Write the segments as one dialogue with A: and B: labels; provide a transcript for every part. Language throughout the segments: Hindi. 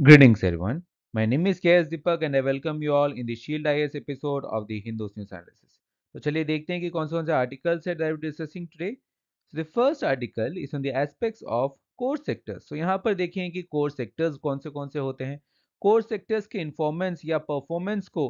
A: Greetings everyone. My name is KS Deepak and I welcome you all in the Shield IS episode of the Hindus News Analysis. तो चलिए देखते हैं कि कौन कौन से articles that I will be discussing today. So the first article is on the aspects of core sectors. So यहाँ पर देखें कि core sectors कौन से कौन से होते हैं core sectors के informance या performance को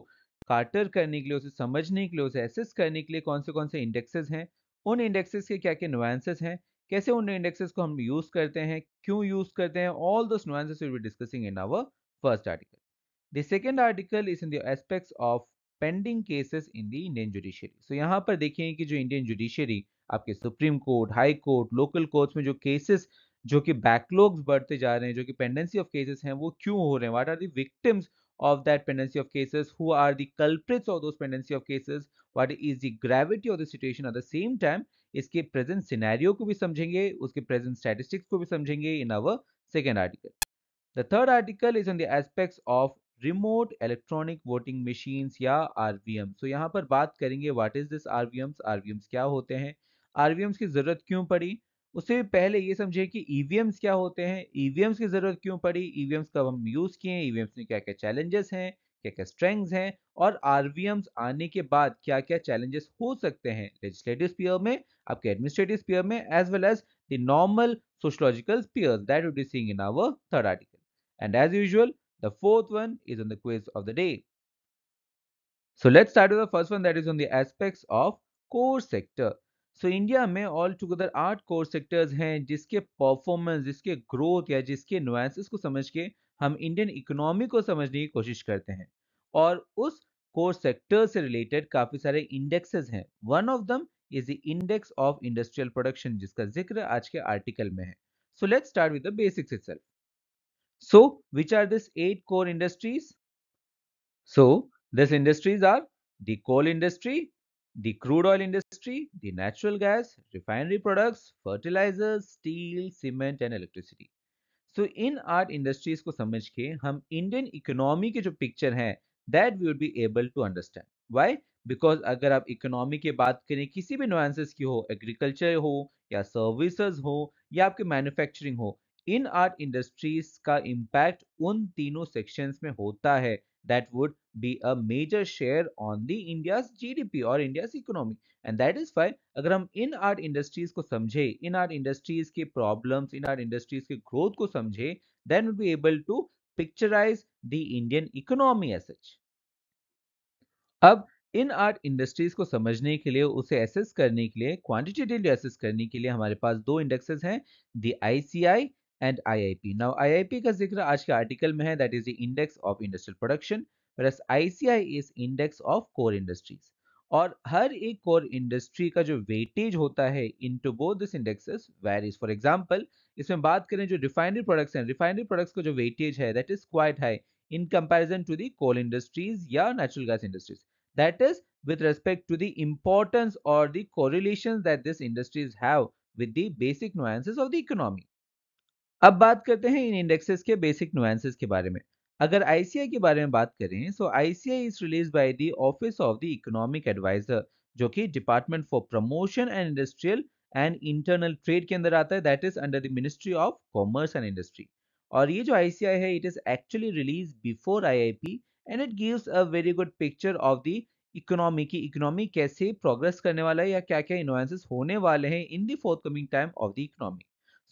A: कार्टर करने के लिए उसे समझने के लिए उसे एसेस करने के लिए कौन से कौन से इंडेक्सेस हैं उन इंडेक्सेस के क्या क्या नुएंसेस हैं कैसे उन इंडेक्सेस को हम यूज करते हैं क्यों यूज करते हैं all this will be discussing in our first article the second article is in the aspects of pending cases in the Indian judiciary so यहाँ पर देखिए कि जो इंडियन जुडिशियरी आपके Supreme Court High Court local courts में जो केसेस जो कि बैकलॉग्स बढ़ते जा रहे हैं जो कि पेंडेंसी ऑफ केसेस हैं वो क्यों हो रहे हैं what are the victims of that pendency of cases, who are the culprits of those pendency of cases, what is the gravity of the situation at the same time, iske present scenario ko bhi samjhenge uske present statistics ko bhi samjhenge in our second article. The third article is on the aspects of remote electronic voting machines या RVM. So यहाँ पर बात करेंगे what is this RVMs, RVMs क्या होते हैं RVMs की जरूरत क्यों पड़ी उससे भी पहले ये समझें कि ईवीएम्स e क्या होते हैं ईवीएम्स e की ज़रूरत क्यों पड़ी ईवीएम्स e कब हम यूज़ किए ईवीएम्स में क्या क्या चैलेंजेस हैं क्या क्या स्ट्रेंग्स हैं और आरवीएम्स आने के बाद क्या क्या चैलेंजेस हो सकते हैं लेजिस्लेटिव स्पीयर में आपके एडमिनिस्ट्रेटिव स्पीयर में as well as the normal sociological sphere that we seeing in our third article and as usual the fourth one is on the quiz of the day so let's start the first one that is on the aspects of core sector so India में ऑल टुगेदर आठ कोर सेक्टर्स हैं जिसके परफॉर्मेंस जिसके ग्रोथ या जिसके नुएंसेस को समझ के हम इंडियन इकोनॉमी को समझने की कोशिश करते हैं और उस कोर सेक्टर से रिलेटेड काफी सारे इंडेक्सेस हैं one of them is the index of industrial production जिसका जिक्र आज के आर्टिकल में है so let's start with the basics itself so which are this eight core industries so this industries are the coal industry the crude oil industry, the natural gas, refinery products, fertilizers, steel, cement and electricity. so, in our industries को समझ के हम Indian economy के जो picture है that we would be able to understand. Why? Because अगर आप इकोनॉमी की बात करें किसी भी नोएंसेस की हो एग्रीकल्चर हो या सर्विसेज हो या आपके मैन्युफैक्चरिंग हो इन आर्ट इंडस्ट्रीज का इम्पैक्ट उन तीनों सेक्शंस में होता है that would be a major share on the India's GDP और India's economy and that is why अगर हम इन आर्ट इंडस्ट्रीज को समझे इन आर्ट इंडस्ट्रीज के प्रॉब्लम्स इन आर्ट इंडस्ट्रीज के ग्रोथ को समझे then we able to picturise the Indian economy as such अब इन आर्ट इंडस्ट्रीज को समझने के लिए उसे एसेस करने के लिए क्वांटिटेटिवली एसेस करने के लिए हमारे पास दो इंडेक्सेस हैं the ICI and IIP now IIP का जिक्र आज के आर्टिकल में है that is the index of industrial production whereas ICI is index of core industries. और हर एक कोर इंडस्ट्री का जो वेटेज होता है in to both this indexes varies for example इसमें बात करें जो रिफाइनरी प्रोडक्ट्स हैं रिफाइनरी प्रोडक्ट्स का जो वेटेज है that is quite high in comparison to the coal industries या natural gas industries that is with respect to the importance और the correlation that this industries have with the basic nuances of the economy अब बात करते हैं इन इंडेक्सेस के बेसिक नुएंसेस के बारे में अगर आईसीआई के बारे में बात करें so ICI is release by the office of the economic adviser जो कि department for promotion and industrial and internal trade के अंदर आता है that is under the ministry of commerce and industry और ये जो आईसीआई है it is actually release before IIP and it gives a very good picture of the economy की इकोनॉमी कैसे प्रोग्रेस करने वाला है या क्या क्या इनोवेंसेस होने वाले हैं in the forthcoming time of the economy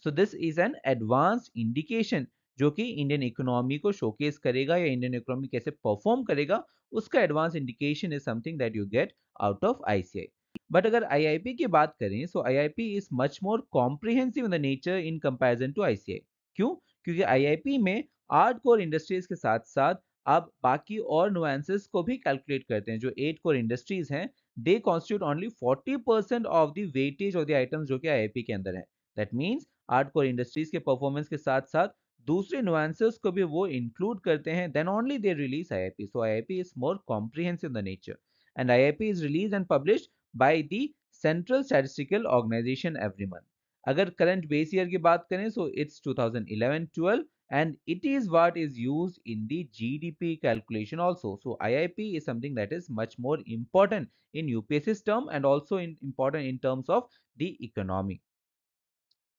A: so this is an advance indication जो कि इंडियन इकोनॉमी को शोकेस करेगा या इंडियन इकोनॉमी कैसे परफॉर्म करेगा उसका advance indication is something that you get out of ICI but अगर आईआईपी की बात करें so IIP is much more comprehensive in the nature in comparison to ICI क्यों क्योंकि आईआईपी में आर्ट कोर इंडस्ट्रीज के साथ साथ आप बाकी और नुएंसेस को भी कैलकुलेट करते हैं जो एट कोर इंडस्ट्रीज हैं they constitute only 40 percent of the weightage of the items जो कि आईआईपी के अंदर है दैट मीन्स आर्ट कोर इंडस्ट्रीज के परफॉर्मेंस के साथ साथ दूसरे नुआंसेस को भी वो इंक्लूड करते हैं then only they release I I P so I I P is more comprehensive the nature and I I P is release and publish by the central statistical organisation every month अगर करंट बेस ईयर की बात करें so it's 2011-12 and it is what is used in the GDP calculation also. So IIP is something that is much more important in UPSC's term and also in, important in terms of the economy.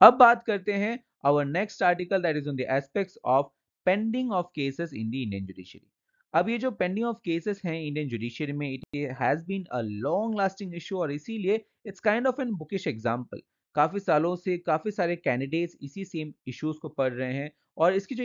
A: अब बात करते हैं our next article that is on the aspects of pending of cases in the Indian judiciary. अब ये जो pending of cases in the Indian judiciary has been a long lasting issue और इसीलिए it's kind of an bookish example. काफी सालों से काफी सारे candidates इसी same issues को पढ़ रहे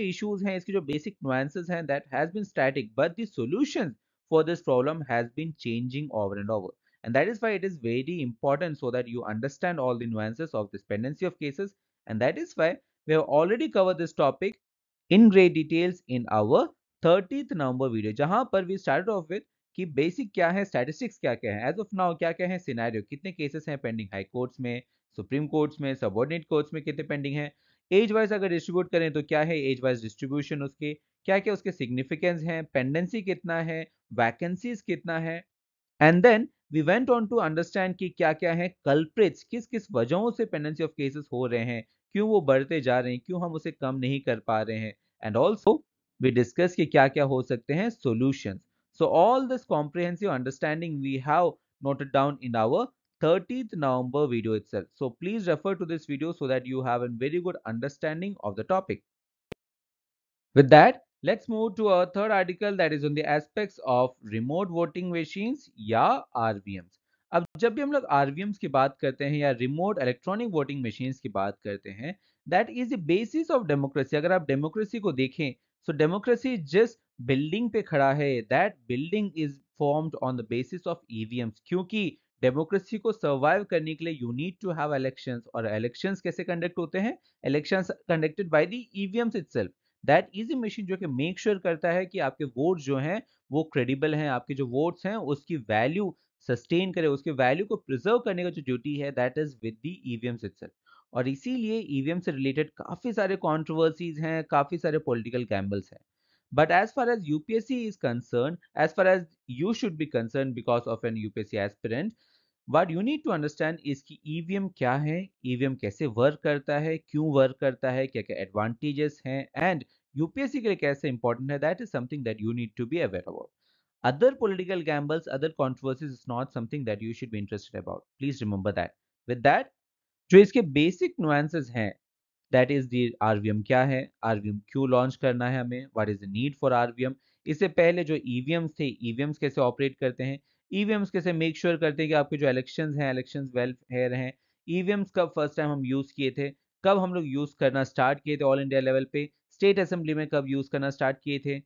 A: issues हैं basic nuances हैं that has been static but the solutions for this problem has been changing over and over and that is why it is very important so that you understand all the nuances of this pending of cases And that is why we have already covered this topic in great details in our 30th number video. जहां पर we started off with कि बेसिक क्या है स्टैटिस्टिक्स क्या क्या है एज ऑफ नाउ क्या क्या है सिनेरियो कितने केसेस हैं पेंडिंग हाई कोर्ट्स में सुप्रीम कोर्ट्स में सबॉर्डिनेट कोर्ट्स में कितने पेंडिंग हैं एज वाइज अगर डिस्ट्रीब्यूट करें तो क्या है एज वाइज डिस्ट्रीब्यूशन उसके क्या क्या उसके सिग्निफिकेंस हैं पेंडेंसी कितना है वैकेंसीज कितना है and then we went on to understand कि क्या क्या है कल्प्रिट्स किस किस वजहों से पेंडेंसी ऑफ केसेस हो रहे हैं क्यों वो बढ़ते जा रहे हैं क्यों हम उसे कम नहीं कर पा रहे हैं एंड ऑल्सो वी डिस्कस कि क्या क्या हो सकते हैं solution so all this comprehensive understanding we have noted down in our 30th November video itself. So please refer to this video so that you have an very good understanding of the topic with that Let's move to our third article that is on the aspects of remote voting machines या RVMs. अब जब भी हम लोग RVMs की बात करते हैं या remote electronic voting machines की बात करते हैं that is the basis of democracy. अगर आप democracy को देखें so democracy जिस building पे खड़ा है that building is formed on the basis of EVMs. क्योंकि डेमोक्रेसी को सर्वाइव करने के लिए you need to have elections और इलेक्शंस कैसे कंडक्ट होते हैं elections conducted by the EVMs itself that is a machine जो कि मेक श्योर करता है कि आपके वोट जो हैं वो क्रेडिबल हैं आपके जो वोट्स हैं उसकी वैल्यू सस्टेन करे उसके वैल्यू को प्रिजर्व करने का जो ड्यूटी है that is with the EVM itself और इसीलिए ईवीएम e से रिलेटेड काफ़ी सारे कॉन्ट्रोवर्सीज हैं काफ़ी सारे पोलिटिकल गैम्बल्स हैं but as far as UPSC is concern as far as you should be concern because of an UPSC aspirant, what you need to understand इसकी ईवीएम क्या है ईवीएम e कैसे वर्क करता है क्यों वर्क करता है क्या क्या एडवांटेजेस हैं एंड यूपीएससी के लिए कैसे इंपॉर्टेंट है that is something that you need to be aware about other political gambles other controversies is not something that you should be interested about please remember that with that जो इसके बेसिक नुएंसेज हैं that is the R V M क्या है आर वी एम क्यों लॉन्च करना है हमें what is the need for R V M इससे पहले जो ई वी एम्स थे ई वी एम्स कैसे ऑपरेट करते हैं ई वी एम्स कैसे मेक श्योर करते हैं कि आपके जो इलेक्शन हैं इलेक्शन वेलफेयर हैं ई वी एम्स कब फर्स्ट टाइम हम यूज़ किए थे कब हम लोग यूज़ करना स्टार्ट किए थे ऑल इंडिया लेवल पे स्टेट असेंबली में कब यूज करना स्टार्ट किए थे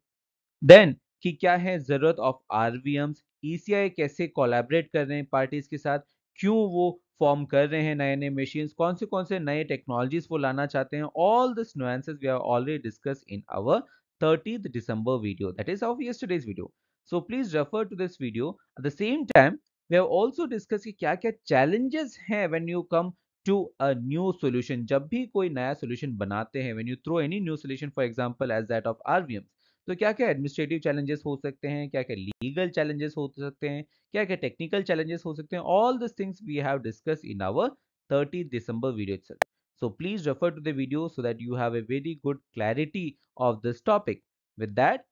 A: देन कि क्या है जरूरत ऑफ आरवीएम्स ईसीआई e कैसे कोलैबोरेट कर रहे हैं पार्टीज के साथ क्यों वो फॉर्म कर रहे हैं नए नए मशीन कौन से कौन से नए टेक्नोलॉजीज वो लाना चाहते हैं all this nuances we are already discuss in our 30th December video that is of yesterday's video so please refer to this video at the same time we have also discuss कि क्या क्या चैलेंजेस हैं when you come to a new solution जब भी कोई नया सोल्यूशन बनाते हैं when you throw any new solution for example as that of RVM तो क्या क्या एडमिनिस्ट्रेटिव चैलेंजेस हो सकते हैं क्या क्या लीगल चैलेंजेस हो सकते हैं क्या क्या टेक्निकल चैलेंजेस हो सकते हैं all this things we have discuss in our thirty December video itself So please refer to the video so that you have a very good clarity of this topic. With that,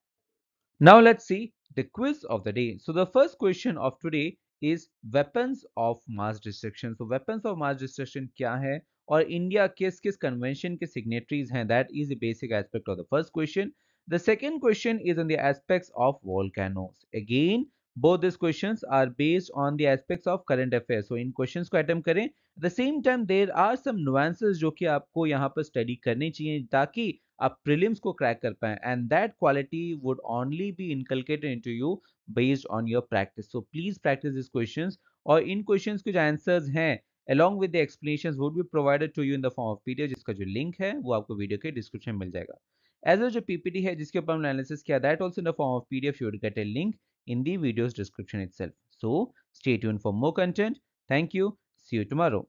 A: now let's see the quiz of the day. So the first question of today is weapons of mass destruction तो वेपन्स ऑफ मास डिस्ट्रक्शन क्या है और इंडिया किस किस कन्वेंशन के सिग्नेटरीज हैं that is the basic aspect of the first question the second question is on the aspect of volcanoes again both this question are based on the aspects of current affair so इन क्वेश्चन को अटेम्प करें the same time there are some nuances जो कि आपको यहाँ पर स्टडी करने चाहिए ताकि आप प्रिलिम्स को क्रैक कर पाए and that quality would only be inculcated into you based on your practice so please practice this question और इन क्वेश्चन के जो आंसर्स हैं along with the explanation would be provided to you in the form of PDF जिसका जो लिंक है वो आपको वीडियो के डिस्क्रिप्शन मिल जाएगा एज अ जो पीपीटी है जिसके ऊपर हमने एनालिसिस किया that also in the form of PDF you'd get a link in the video's description itself. So stay tuned for more content. Thank you. See you tomorrow.